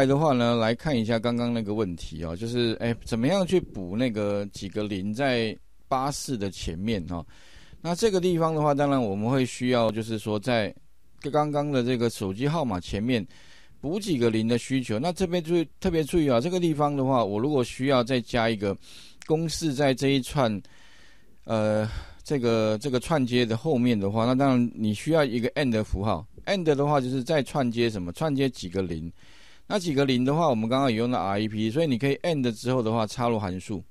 来的话呢，来看一下刚刚那个问题啊，就是哎，怎么样去补那个几个零在八四的前面哈？那这个地方的话，当然我们会需要，就是说在刚刚的这个手机号码前面补几个零的需求。那这边注意特别注意啊，这个地方的话，我如果需要再加一个公式在这一串呃这个这个串接的后面的话，那当然你需要一个 end 符号，end 的话就是再串接什么串接几个零。那几个零的话，我们刚刚也用到 R E P，所以你可以 End 之后的话插入函数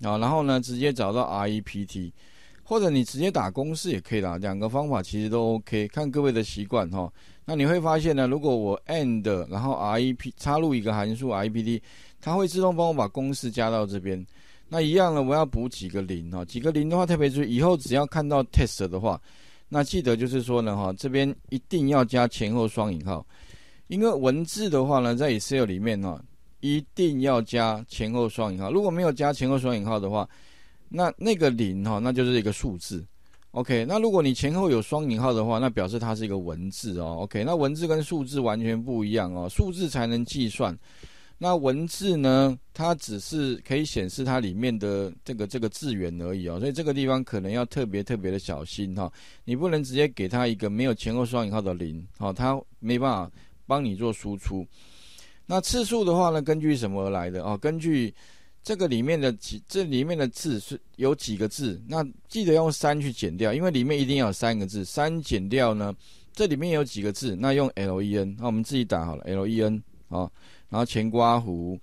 啊，然后呢直接找到 R E P T，或者你直接打公式也可以啦，两个方法其实都 OK，看各位的习惯哈。那你会发现呢，如果我 End 然后 R E P 插入一个函数 R E P T，它会自动帮我把公式加到这边。那一样的，我要补几个零哈，几个零的话，特别注意以后只要看到 Test 的话，那记得就是说呢哈，这边一定要加前后双引号。因为文字的话呢，在 Excel 里面呢，一定要加前后双引号。如果没有加前后双引号的话，那那个零哈，那就是一个数字。OK，那如果你前后有双引号的话，那表示它是一个文字哦。OK，那文字跟数字完全不一样哦，数字才能计算。那文字呢，它只是可以显示它里面的这个这个字元而已哦。所以这个地方可能要特别特别的小心哈，你不能直接给它一个没有前后双引号的零哦，它没办法。帮你做输出，那次数的话呢，根据什么而来的啊？根据这个里面的几，这里面的字是有几个字？那记得用三去减掉，因为里面一定要有三个字。三减掉呢，这里面有几个字？那用 len，那我们自己打好了 len 哦，然后前刮弧，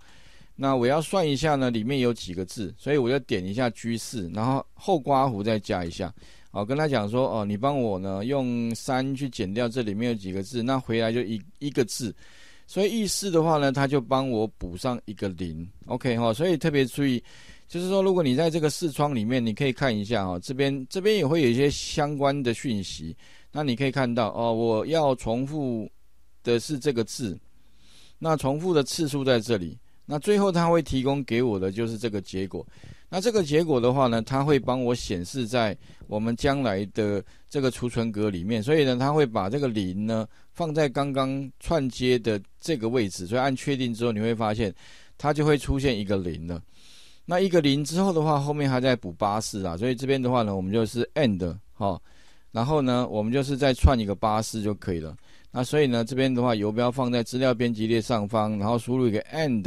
那我要算一下呢，里面有几个字，所以我就点一下 G 四，然后后刮弧再加一下。哦，跟他讲说，哦，你帮我呢用三去减掉这里面有几个字，那回来就一一个字，所以意思的话呢，他就帮我补上一个零，OK 哈，所以特别注意，就是说如果你在这个视窗里面，你可以看一下哈，这边这边也会有一些相关的讯息，那你可以看到哦，我要重复的是这个字，那重复的次数在这里。那最后他会提供给我的就是这个结果，那这个结果的话呢，他会帮我显示在我们将来的这个储存格里面，所以呢，他会把这个零呢放在刚刚串接的这个位置，所以按确定之后，你会发现它就会出现一个零了。那一个零之后的话，后面还在补八四啊，所以这边的话呢，我们就是 end 哈，然后呢，我们就是再串一个八四就可以了。那所以呢，这边的话，游标放在资料编辑列上方，然后输入一个 end，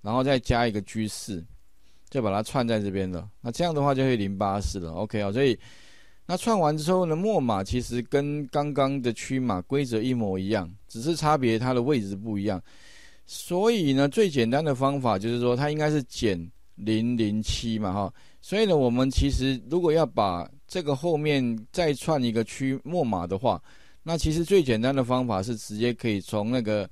然后再加一个 G 4就把它串在这边了。那这样的话就会零八四了。OK 啊，所以那串完之后呢，末码其实跟刚刚的区码规则一模一样，只是差别它的位置不一样。所以呢，最简单的方法就是说，它应该是减零零七嘛，哈。所以呢，我们其实如果要把这个后面再串一个区末码的话。那其实最简单的方法是直接可以从那个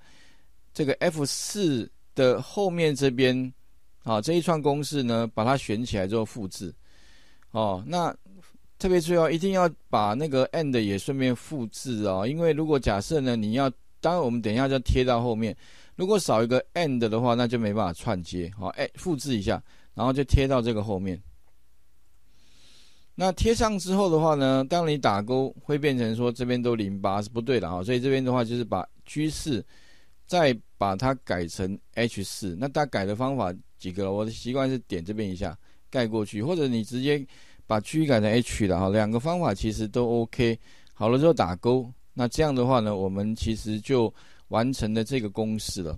这个 F 四的后面这边啊这一串公式呢，把它选起来之后复制哦。那特别注意哦，一定要把那个 End 也顺便复制哦，因为如果假设呢你要，当然我们等一下就贴到后面，如果少一个 End 的话，那就没办法串接哦，哎，复制一下，然后就贴到这个后面。那贴上之后的话呢，当你打勾会变成说这边都零八是不对的哈，所以这边的话就是把 G 四再把它改成 H 四。那它改的方法几个？我的习惯是点这边一下盖过去，或者你直接把 G 改成 H 的哈，两个方法其实都 OK。好了之后打勾，那这样的话呢，我们其实就完成了这个公式了。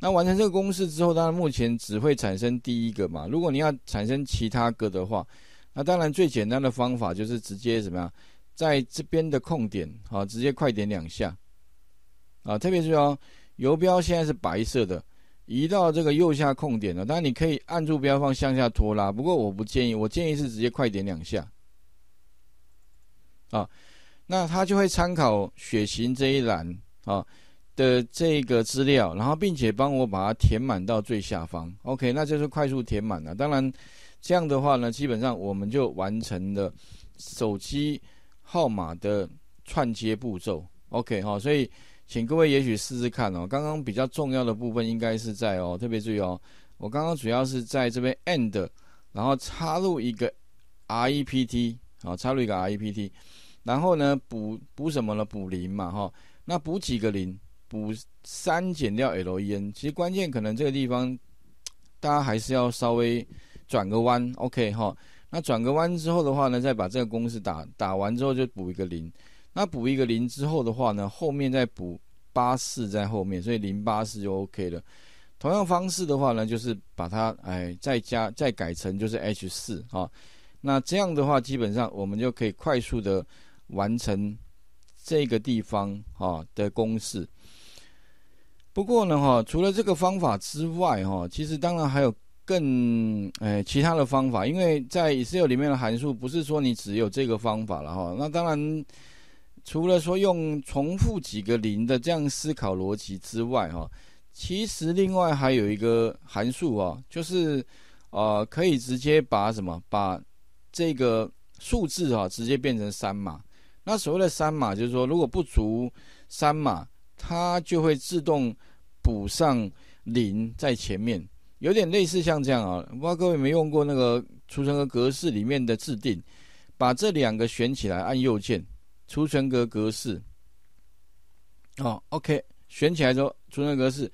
那完成这个公式之后，当然目前只会产生第一个嘛。如果你要产生其他个的话，那当然，最简单的方法就是直接怎么样，在这边的空点，好，直接快点两下，啊，特别是哦，游标现在是白色的，移到这个右下空点了。当然，你可以按住标放向下拖拉，不过我不建议，我建议是直接快点两下，啊，那它就会参考血型这一栏啊的这个资料，然后并且帮我把它填满到最下方。OK，那就是快速填满了。当然。这样的话呢，基本上我们就完成了手机号码的串接步骤。OK 哈，所以请各位也许试试看哦。刚刚比较重要的部分应该是在哦，特别注意哦。我刚刚主要是在这边 end，然后插入一个 REP T，好，插入一个 REP T，然后呢补补什么呢？补零嘛哈。那补几个零？补三减掉 len。其实关键可能这个地方大家还是要稍微。转个弯，OK 哈。那转个弯之后的话呢，再把这个公式打打完之后就补一个零。那补一个零之后的话呢，后面再补八四在后面，所以零八四就 OK 了。同样方式的话呢，就是把它哎再加再改成就是 H 四哈。那这样的话，基本上我们就可以快速的完成这个地方哈的公式。不过呢哈，除了这个方法之外哈，其实当然还有。更诶，其他的方法，因为在 Excel 里面的函数不是说你只有这个方法了哈。那当然，除了说用重复几个零的这样思考逻辑之外哈，其实另外还有一个函数啊，就是啊，可以直接把什么把这个数字啊直接变成三码。那所谓的三码，就是说如果不足三码，它就会自动补上零在前面。有点类似像这样啊，不知道各位有没有用过那个储存格格式里面的制定，把这两个选起来，按右键储存格格式，哦，OK，选起来之后储存格式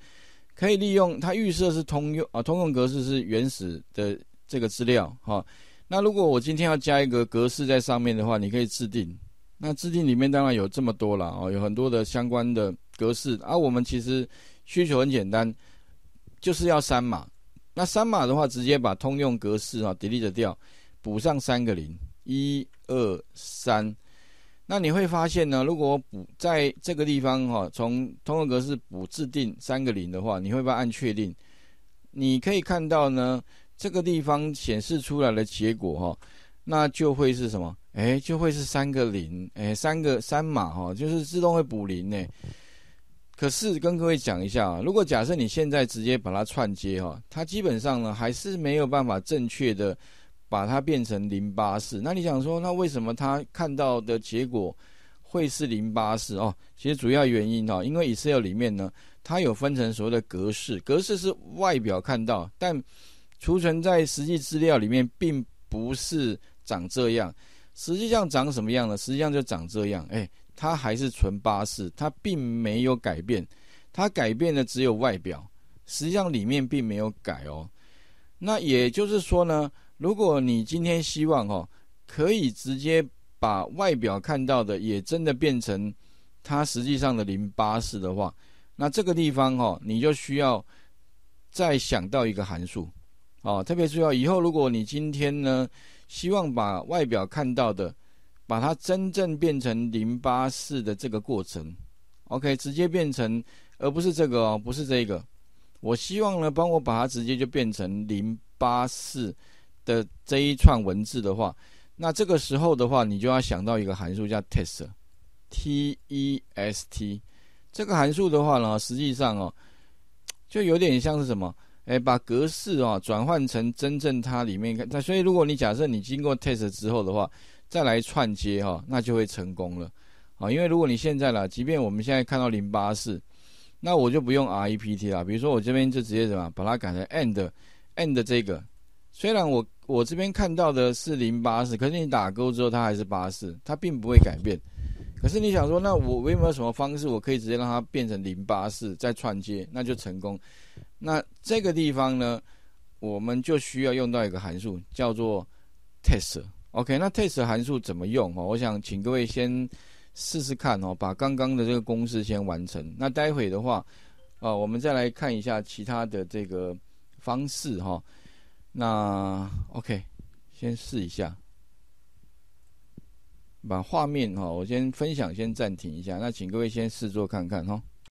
可以利用它预设是通用啊，通用格式是原始的这个资料哈。那如果我今天要加一个格式在上面的话，你可以制定。那制定里面当然有这么多了哦，有很多的相关的格式。啊，我们其实需求很简单，就是要删嘛。那三码的话，直接把通用格式啊 delete 掉，补上三个零，一二三。那你会发现呢，如果我补在这个地方哈，从通用格式补制定三个零的话，你会会按确定，你可以看到呢，这个地方显示出来的结果哈，那就会是什么？哎，就会是三个零，哎，三个三码哈，就是自动会补零呢。可是跟各位讲一下啊，如果假设你现在直接把它串接哈，它基本上呢还是没有办法正确的把它变成零八四。那你想说，那为什么它看到的结果会是零八四哦？其实主要原因哈，因为 Excel 里面呢，它有分成所谓的格式，格式是外表看到，但储存在实际资料里面并不是长这样。实际上长什么样呢？实际上就长这样，哎。它还是纯八四，它并没有改变，它改变的只有外表，实际上里面并没有改哦。那也就是说呢，如果你今天希望哦，可以直接把外表看到的也真的变成它实际上的零八四的话，那这个地方哦，你就需要再想到一个函数，哦，特别是要。以后如果你今天呢，希望把外表看到的，把它真正变成零八四的这个过程，OK，直接变成而不是这个哦，不是这个。我希望呢，帮我把它直接就变成零八四的这一串文字的话，那这个时候的话，你就要想到一个函数叫 TEST，T E S T 这个函数的话呢，实际上哦，就有点像是什么，哎，把格式啊转换成真正它里面，那所以如果你假设你经过 TEST 之后的话。再来串接哈，那就会成功了，好，因为如果你现在啦，即便我们现在看到零八四，那我就不用 R E P T 了，比如说我这边就直接什么，把它改成 And And 这个，虽然我我这边看到的是零八四，可是你打勾之后它还是八四，它并不会改变。可是你想说，那我有没有什么方式，我可以直接让它变成零八四再串接，那就成功。那这个地方呢，我们就需要用到一个函数，叫做 Test。OK，那 test 函数怎么用？哈，我想请各位先试试看哦，把刚刚的这个公式先完成。那待会的话，啊，我们再来看一下其他的这个方式哈。那 OK，先试一下，把画面哈，我先分享，先暂停一下。那请各位先试做看看哈。